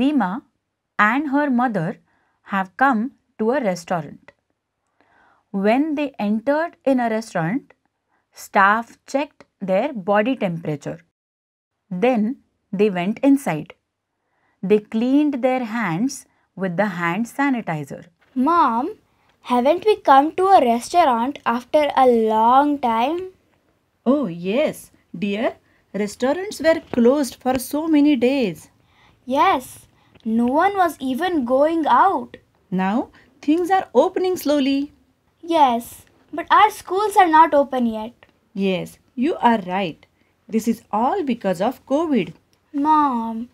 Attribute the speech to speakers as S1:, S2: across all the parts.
S1: Rima and her mother have come to a restaurant. When they entered in a restaurant, staff checked their body temperature. Then they went inside. They cleaned their hands with the hand sanitizer.
S2: Mom, haven't we come to a restaurant after a long time? Oh, yes, dear. Restaurants were closed for so many days. Yes, no one was even going out. Now things are opening slowly. Yes, but our schools are not open yet.
S3: Yes, you are right. This is all because of COVID.
S2: Mom,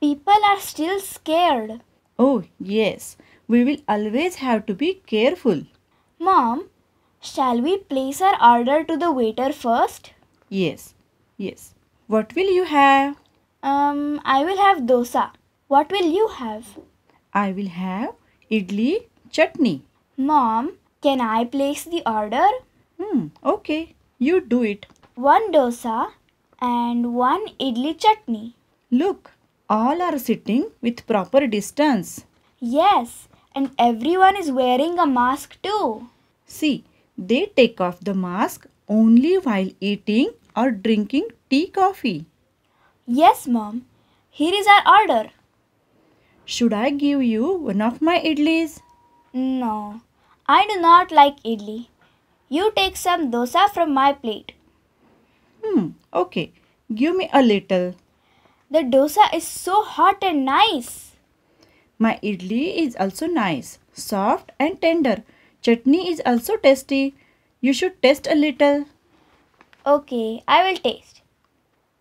S2: people are still scared.
S3: Oh, yes. We will always have to be careful.
S2: Mom, shall we place our order to the waiter first? Yes, yes. What will you have? Um, I will have dosa. What will you have?
S3: I will have idli chutney.
S2: Mom, can I place the order? Hmm, okay, you do it. One dosa and one idli chutney. Look, all are sitting with proper distance. Yes, and everyone is wearing a mask too. See, they take off the mask
S3: only while eating or drinking tea coffee. Yes, mom. Here is our order. Should I give you one of my idlis?
S2: No, I do not like idli. You take some dosa from my plate. Hmm,
S3: okay. Give me a little.
S2: The dosa is so hot and nice.
S3: My idli is also nice, soft and tender. Chutney is also tasty. You should taste a little.
S2: Okay, I will taste.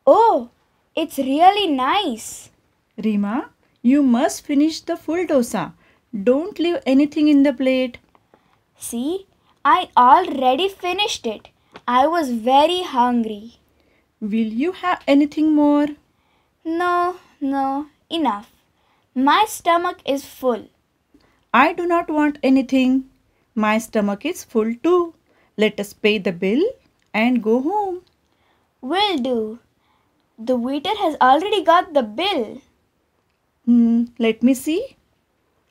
S2: Oh, it's really nice. Rima, you must finish the full dosa. Don't leave anything in the plate. See, I already finished it. I was very hungry. Will you have anything more? No, no, enough. My stomach is full. I do not want anything. My stomach is full too. Let us pay the bill and go home. Will do. The waiter has already got the bill. Hmm, let me see.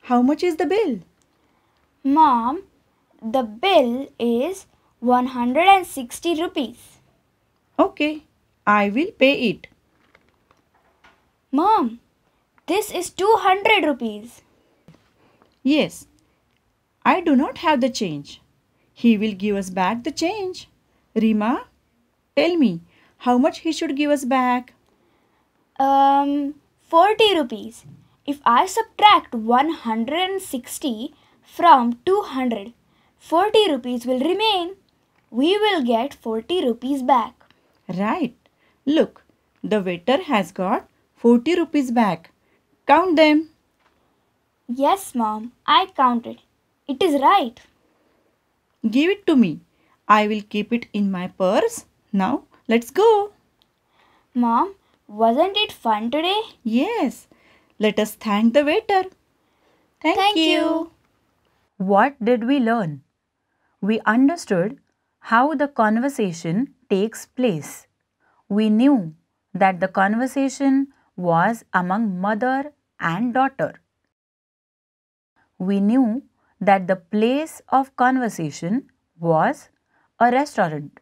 S2: How much is the bill? Mom, the bill is 160 rupees. Okay, I will pay it. Mom, this is 200 rupees.
S3: Yes, I do not have the change. He will give us back the change. Rima, tell me, how much he should give us back? Um,
S2: 40 rupees. If I subtract 160 from 200, 40 rupees will remain. We will get 40 rupees back. Right. Look, the waiter has got 40 rupees back. Count them. Yes, mom, I counted. It is right.
S3: Give it to me. I will keep it in my purse. Now, let's go. Mom, wasn't
S2: it fun today?
S1: Yes. Let us thank the waiter.
S2: Thank, thank you. you.
S1: What did we learn? We understood how the conversation takes place. We knew that the conversation was among mother and daughter. We knew that the place of conversation was a restaurant.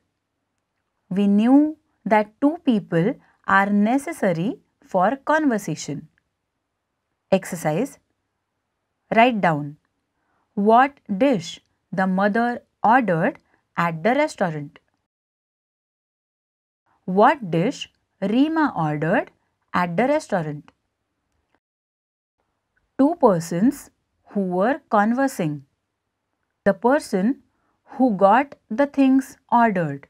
S1: We knew that two people are necessary for conversation. Exercise Write down what dish the mother ordered at the restaurant. What dish Rima ordered at the restaurant. Two persons who were conversing. The person who got the things ordered.